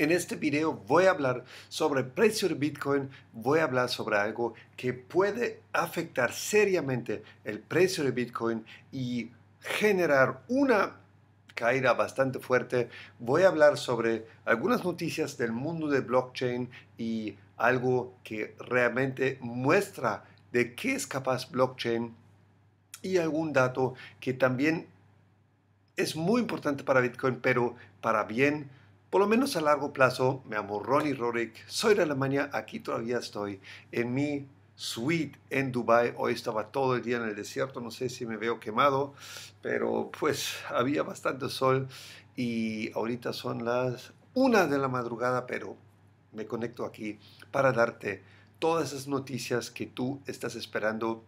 En este video voy a hablar sobre el precio de Bitcoin, voy a hablar sobre algo que puede afectar seriamente el precio de Bitcoin y generar una caída bastante fuerte. Voy a hablar sobre algunas noticias del mundo de blockchain y algo que realmente muestra de qué es capaz blockchain y algún dato que también es muy importante para Bitcoin, pero para bien por lo menos a largo plazo, me llamo Ronnie Rorick, soy de Alemania, aquí todavía estoy en mi suite en Dubai. Hoy estaba todo el día en el desierto, no sé si me veo quemado, pero pues había bastante sol y ahorita son las una de la madrugada, pero me conecto aquí para darte todas esas noticias que tú estás esperando.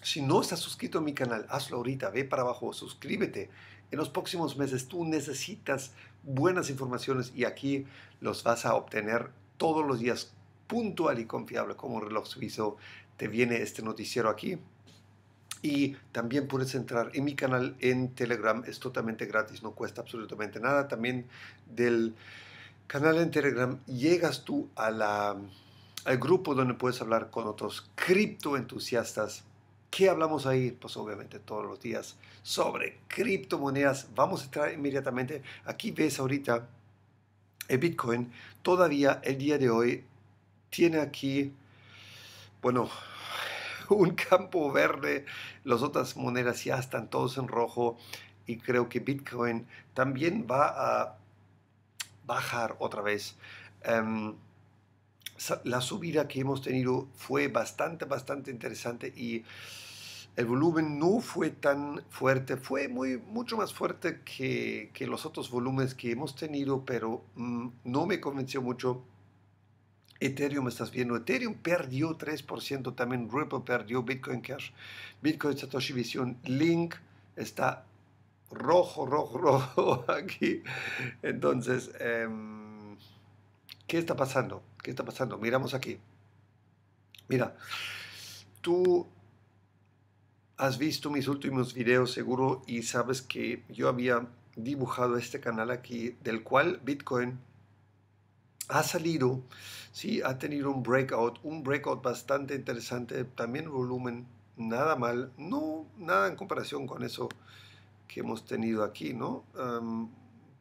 Si no estás suscrito a mi canal, hazlo ahorita, ve para abajo, suscríbete. En los próximos meses tú necesitas buenas informaciones y aquí los vas a obtener todos los días puntual y confiable como un reloj suizo. Te viene este noticiero aquí. Y también puedes entrar en mi canal en Telegram, es totalmente gratis, no cuesta absolutamente nada. También del canal en Telegram llegas tú a la, al grupo donde puedes hablar con otros cripto entusiastas. ¿Qué hablamos ahí? Pues obviamente todos los días sobre criptomonedas. Vamos a entrar inmediatamente. Aquí ves ahorita el eh, Bitcoin. Todavía el día de hoy tiene aquí, bueno, un campo verde. Las otras monedas ya están todos en rojo. Y creo que Bitcoin también va a bajar otra vez. Em, la subida que hemos tenido fue bastante, bastante interesante y el volumen no fue tan fuerte, fue muy, mucho más fuerte que, que los otros volúmenes que hemos tenido, pero mm, no me convenció mucho. Ethereum, estás viendo, Ethereum perdió 3%, también Ripple perdió, Bitcoin Cash, Bitcoin Satoshi Vision, Link está rojo, rojo, rojo aquí. Entonces, em, ¿Qué está pasando? ¿Qué está pasando? Miramos aquí. Mira, tú has visto mis últimos videos seguro y sabes que yo había dibujado este canal aquí del cual Bitcoin ha salido, sí, ha tenido un breakout, un breakout bastante interesante, también volumen, nada mal, no nada en comparación con eso que hemos tenido aquí, ¿no?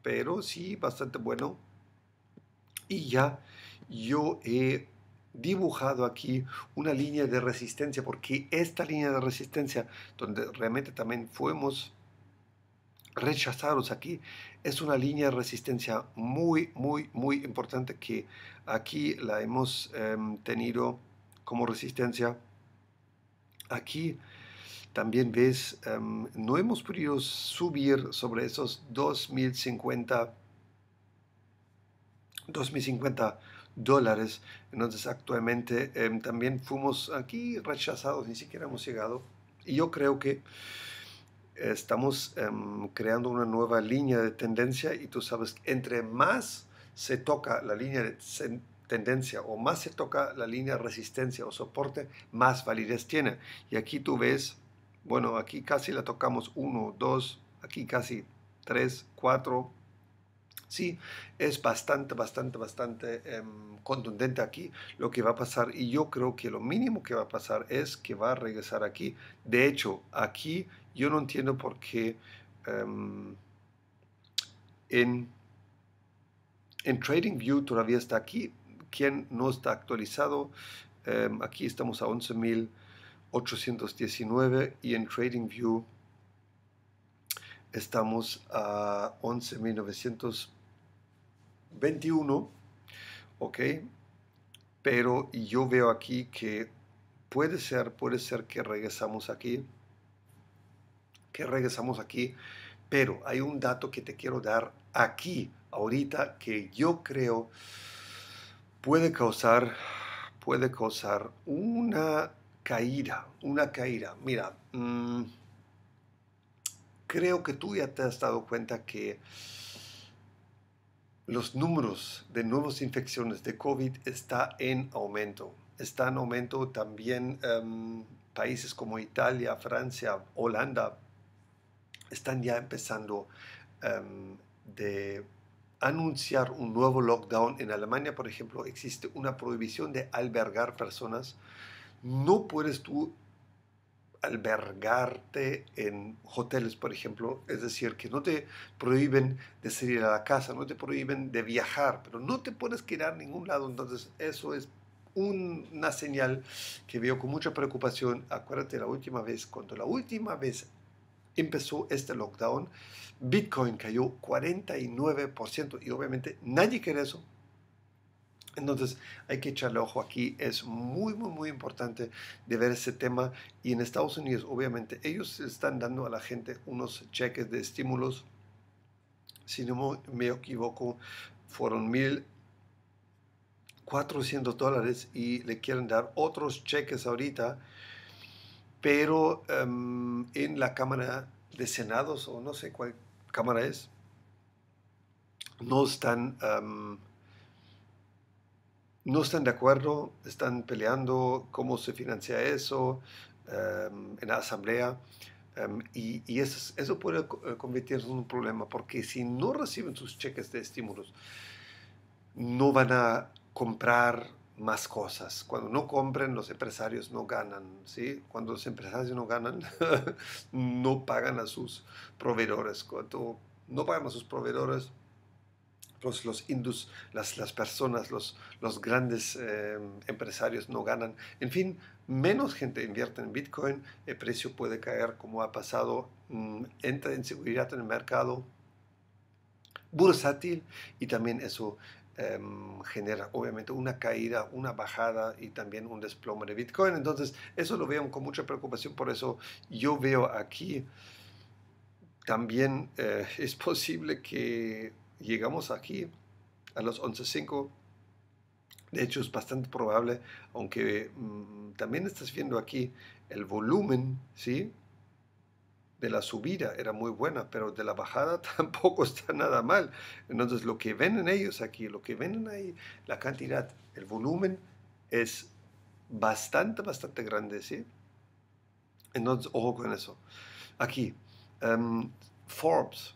pero sí, bastante bueno y ya yo he dibujado aquí una línea de resistencia porque esta línea de resistencia donde realmente también fuimos rechazados aquí es una línea de resistencia muy muy muy importante que aquí la hemos em, tenido como resistencia aquí también ves em, no hemos podido subir sobre esos 2050 2.050 dólares. Entonces actualmente em, también fuimos aquí rechazados, ni siquiera hemos llegado. Y yo creo que estamos em, creando una nueva línea de tendencia y tú sabes, entre más se toca la línea de tendencia o más se toca la línea de resistencia o soporte, más validez tiene. Y aquí tú ves, bueno, aquí casi la tocamos 1, 2, aquí casi 3, 4, Sí, es bastante, bastante, bastante em, contundente aquí lo que va a pasar y yo creo que lo mínimo que va a pasar es que va a regresar aquí. De hecho, aquí yo no entiendo por qué em, en, Trading TradingView todavía está aquí. Quien no está actualizado, em, aquí estamos a 11.819 y en TradingView estamos a 11.900 21, ¿ok? Pero yo veo aquí que puede ser, puede ser que regresamos aquí, que regresamos aquí, pero hay un dato que te quiero dar aquí, ahorita, que yo creo puede causar, puede causar una caída, una caída. Mira, mm, creo que tú ya te has dado cuenta que los números de nuevas infecciones de COVID está en aumento. Está en aumento también em, países como Italia, Francia, Holanda, están ya empezando em, de anunciar un nuevo lockdown. En Alemania, por ejemplo, existe una prohibición de albergar personas. No puedes tú albergarte en hoteles, por ejemplo, es decir, que no te prohíben de salir a la casa, no te prohíben de viajar, pero no te puedes quedar en ningún lado, entonces eso es una señal que veo con mucha preocupación. Acuérdate la última vez, cuando la última vez empezó este lockdown, Bitcoin cayó 49% y obviamente nadie quiere eso, entonces hay que echarle ojo aquí, es muy, muy, muy importante de ver ese tema. Y en Estados Unidos, obviamente, ellos están dando a la gente unos cheques de estímulos. Si no me equivoco, fueron mil dólares y le quieren dar otros cheques ahorita, pero em, en la Cámara de Senados o no sé cuál cámara es, no están em, no están de acuerdo, están peleando cómo se financia eso em, en la asamblea. Em, y, eso, puede eh, convertirse en un problema, porque si no reciben sus cheques de estímulos, no van a comprar más cosas. Cuando no compren, los empresarios no ganan. ¿sí? Cuando los empresarios no ganan, no pagan a sus proveedores. Cuando no pagan a sus proveedores, los indus, las, personas, los, los grandes em, empresarios no ganan. En fin, menos gente invierte en Bitcoin, el precio puede caer como ha pasado, mm, Entra en seguridad en el mercado bursátil y también eso em, genera obviamente una caída, una bajada y también un desplome de Bitcoin. Entonces eso lo veo con mucha preocupación, por eso yo veo aquí también eh, es posible que llegamos aquí a los 11.5. De hecho, es bastante probable, aunque mm, también estás viendo aquí el volumen, ¿sí? De la subida era muy buena, pero de la bajada tampoco está nada mal. Entonces, lo que ven en ellos aquí, lo que ven ahí, la cantidad, el volumen es bastante, bastante grande, ¿sí? Entonces, ojo con eso. Aquí, em, Forbes,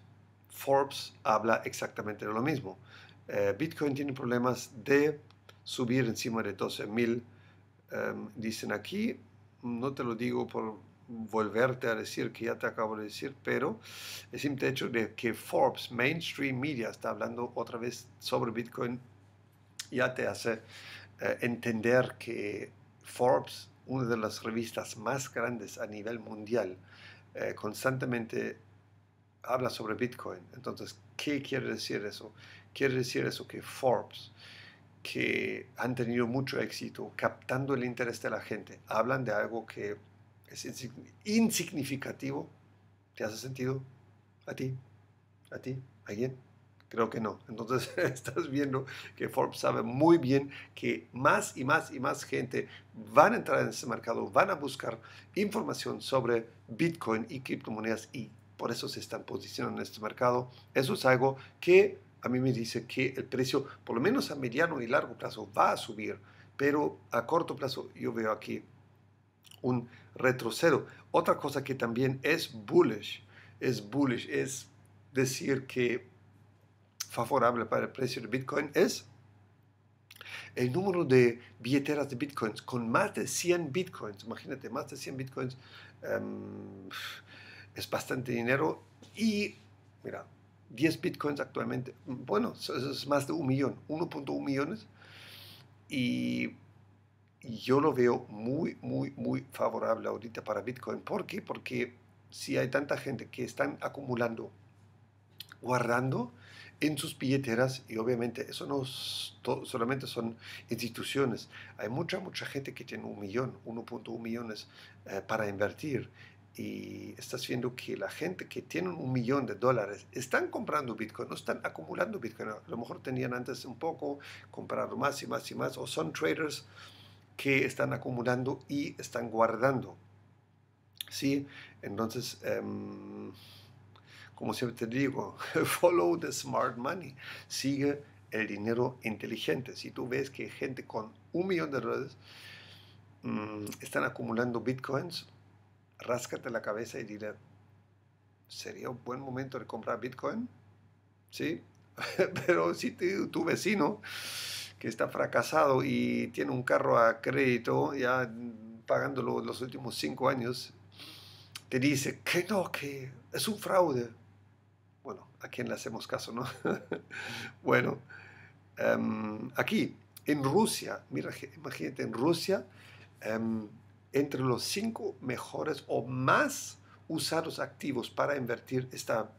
Forbes habla exactamente de lo mismo. Eh, Bitcoin tiene problemas de subir encima de 12.000. Em, dicen aquí, no te lo digo por volverte a decir que ya te acabo de decir, pero es simple hecho de que Forbes, Mainstream Media, está hablando otra vez sobre Bitcoin, ya te hace eh, entender que Forbes, una de las revistas más grandes a nivel mundial, eh, constantemente habla sobre Bitcoin. Entonces, ¿qué quiere decir eso? Quiere decir eso que Forbes, que han tenido mucho éxito captando el interés de la gente, hablan de algo que es insignificativo. ¿Te hace sentido? ¿A ti? ¿A ti? ¿A alguien? Creo que no. Entonces estás viendo que Forbes sabe muy bien que más y más y más gente van a entrar en ese mercado, van a buscar información sobre Bitcoin y criptomonedas y por eso se están posicionando en este mercado. Eso es algo que a mí me dice que el precio, por lo menos a mediano y largo plazo, va a subir. Pero a corto plazo yo veo aquí un retroceso. Otra cosa que también es bullish, es bullish, es decir que favorable para el precio de Bitcoin es el número de billeteras de Bitcoins con más de 100 Bitcoins. Imagínate, más de 100 Bitcoins. Em, es bastante dinero y, mira, 10 bitcoins actualmente, bueno, eso es más de un millón, 1.1 millones. Y yo lo veo muy, muy, muy favorable ahorita para Bitcoin. ¿Por qué? Porque si hay tanta gente que están acumulando, guardando en sus billeteras, y obviamente eso no solamente son instituciones, hay mucha, mucha gente que tiene un millón, 1.1 millones eh, para invertir y estás viendo que la gente que tiene un millón de dólares están comprando Bitcoin, no están acumulando Bitcoin. A lo mejor tenían antes un poco, compraron más y más y más, o son traders que están acumulando y están guardando. ¿Sí? Entonces, em, como siempre te digo, follow the smart money, sigue el dinero inteligente. Si tú ves que gente con un millón de dólares mm, están acumulando bitcoins, ráscate la cabeza y dile, ¿sería un buen momento de comprar Bitcoin? Sí, pero si tu vecino que está fracasado y tiene un carro a crédito, ya pagándolo los últimos cinco años, te dice que no, que es un fraude. Bueno, ¿a quién le hacemos caso, no? bueno, em, aquí, en Rusia, mira, imagínate, en Rusia, em, entre los cinco mejores o más usados activos para invertir esta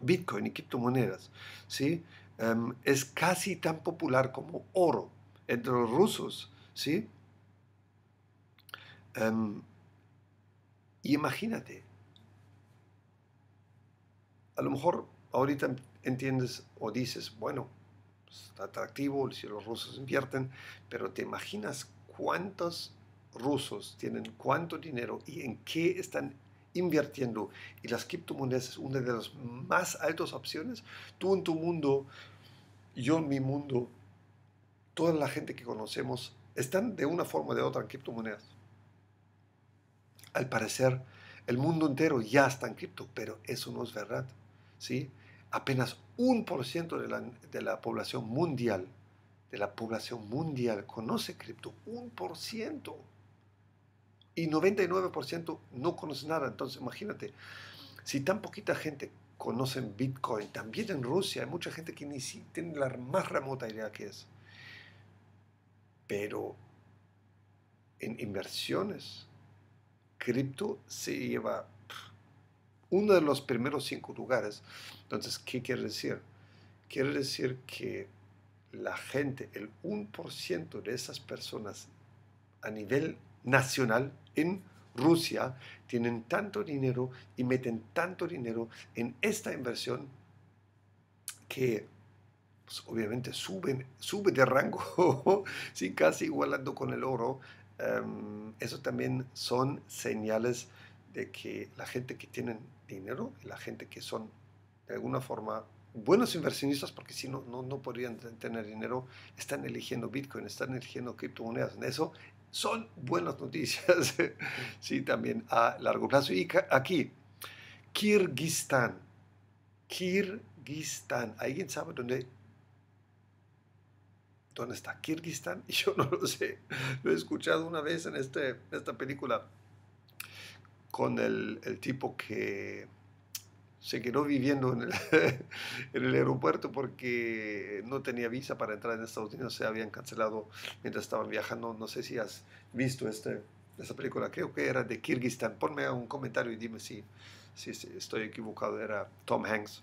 Bitcoin y criptomonedas. ¿sí? Em, es casi tan popular como oro entre los rusos. ¿sí? Em, y imagínate, a lo mejor ahorita entiendes o dices, bueno, pues, está atractivo si los rusos invierten, pero te imaginas cuántos rusos tienen cuánto dinero y en qué están invirtiendo y las criptomonedas es una de las más altas opciones, tú en tu mundo, yo en mi mundo, toda la gente que conocemos están de una forma o de otra en criptomonedas. Al parecer, el mundo entero ya está en cripto, pero eso no es verdad. ¿sí? Apenas un por ciento de la, de la población mundial, de la población mundial conoce cripto, un por ciento y 99% no conoce nada. Entonces, imagínate, si tan poquita gente conoce Bitcoin, también en Rusia hay mucha gente que ni si tiene la más remota idea que es. Pero en inversiones, cripto se lleva uno de los primeros cinco lugares. Entonces, ¿qué quiere decir? Quiere decir que la gente, el 1% de esas personas a nivel nacional en Rusia tienen tanto dinero y meten tanto dinero en esta inversión que pues, obviamente suben, sube de rango, casi igualando con el oro. Em, eso también son señales de que la gente que tienen dinero y la gente que son de alguna forma buenos inversionistas, porque si no, no, podrían tener dinero, están eligiendo Bitcoin, están eligiendo criptomonedas. Eso son buenas noticias, sí, también a largo plazo. Y aquí, Kirguistán. Kirguistán. ¿Alguien sabe dónde, dónde está Kirguistán? Yo no lo sé. Lo he escuchado una vez en este, esta película con el tipo que se quedó viviendo en el, en el, aeropuerto porque no tenía visa para entrar en Estados Unidos, se habían cancelado mientras estaban viajando. No sé si has visto este, esta película, creo que era de Kirguistán. Ponme un comentario y dime si, si estoy equivocado, era Tom Hanks.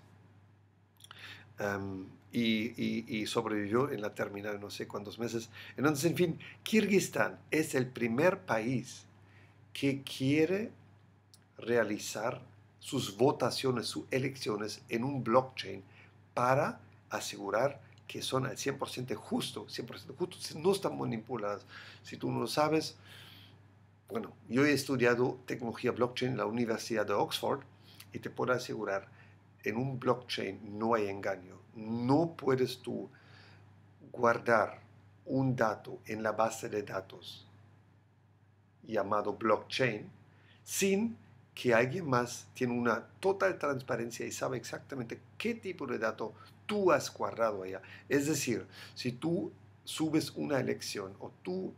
y, y, sobrevivió en la terminal no sé cuántos meses. Entonces, en fin, Kirguistán es el primer país que quiere realizar sus votaciones, sus elecciones en un blockchain para asegurar que son al 100% justo, 100% justo, no están manipuladas. Si tú no lo sabes, bueno, yo he estudiado tecnología blockchain en la Universidad de Oxford y te puedo asegurar, en un blockchain no hay engaño. No puedes tú guardar un dato en la base de datos llamado blockchain sin que alguien más tiene una total transparencia y sabe exactamente qué tipo de dato tú has guardado allá. Es decir, si tú subes una elección o tú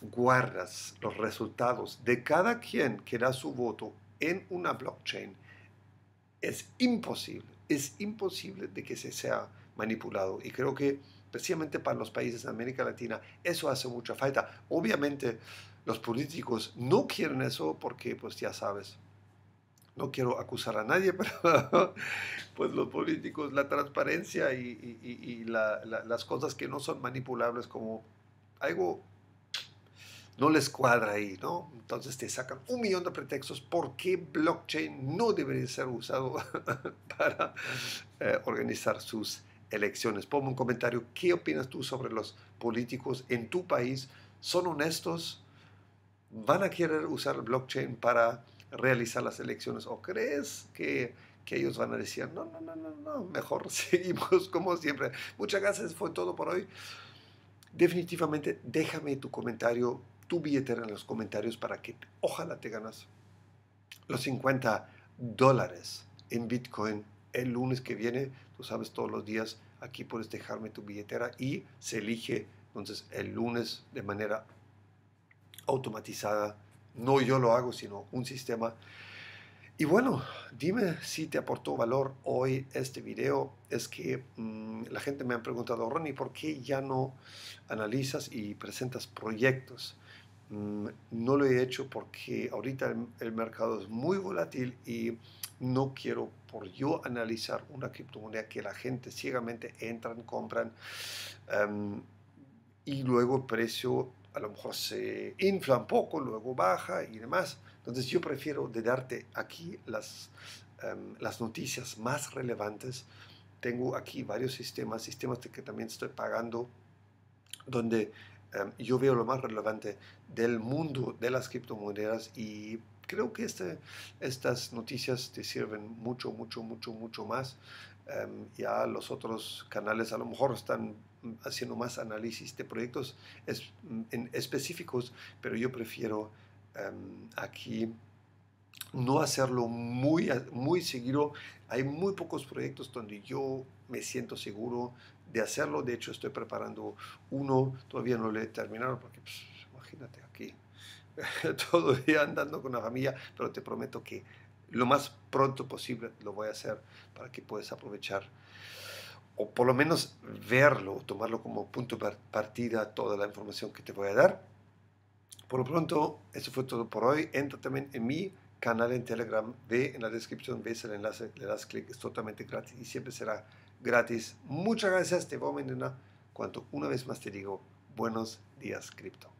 guardas los resultados de cada quien que da su voto en una blockchain, es imposible, es imposible de que se sea manipulado. Y creo que precisamente para los países de América Latina eso hace mucha falta. Obviamente los políticos no quieren eso porque, pues ya sabes, no quiero acusar a nadie, pero pues los políticos, la transparencia y, las cosas que no son manipulables como algo no les cuadra ahí, ¿no? Entonces te sacan un millón de pretextos por qué blockchain no debería ser usado para eh, organizar sus elecciones. Ponme un comentario, ¿qué opinas tú sobre los políticos en tu país? ¿Son honestos? van a querer usar el blockchain para realizar las elecciones? ¿O crees que, ellos van a decir, no, no, no, no, no, mejor seguimos como siempre? Muchas gracias, fue todo por hoy. Definitivamente déjame tu comentario, tu billetera en los comentarios para que ojalá te ganas los 50 dólares en Bitcoin el lunes que viene. Tú sabes, todos los días aquí puedes dejarme tu billetera y se elige entonces el lunes de manera automatizada. No yo lo hago, sino un sistema. Y bueno, dime si te aportó valor hoy este video. Es que mm, la gente me ha preguntado, Ronnie, ¿por qué ya no analizas y presentas proyectos? Mm, no lo he hecho porque ahorita el, mercado es muy volátil y no quiero por yo analizar una criptomoneda que la gente ciegamente entran, compran em, y luego el precio a lo mejor se infla un poco, luego baja y demás. Entonces yo prefiero de darte aquí las, em, las noticias más relevantes. Tengo aquí varios sistemas, sistemas de que también estoy pagando, donde em, yo veo lo más relevante del mundo de las criptomonedas y creo que este, estas noticias te sirven mucho, mucho, mucho, mucho más. Em, ya los otros canales a lo mejor están haciendo más análisis de proyectos en específicos, pero yo prefiero em, aquí no hacerlo muy, muy seguido. Hay muy pocos proyectos donde yo me siento seguro de hacerlo. De hecho, estoy preparando uno, todavía no lo he terminado porque pues, imagínate aquí, todo el día andando con la familia, pero te prometo que lo más pronto posible lo voy a hacer para que puedas aprovechar o por lo menos verlo, tomarlo como punto de partida toda la información que te voy a dar. Por lo pronto, eso fue todo por hoy. Entra también en mi canal en Telegram, ve en la descripción, ves el enlace, le das clic, es totalmente gratis y siempre será gratis. Muchas gracias, te voy a mañana cuando una vez más te digo buenos días cripto.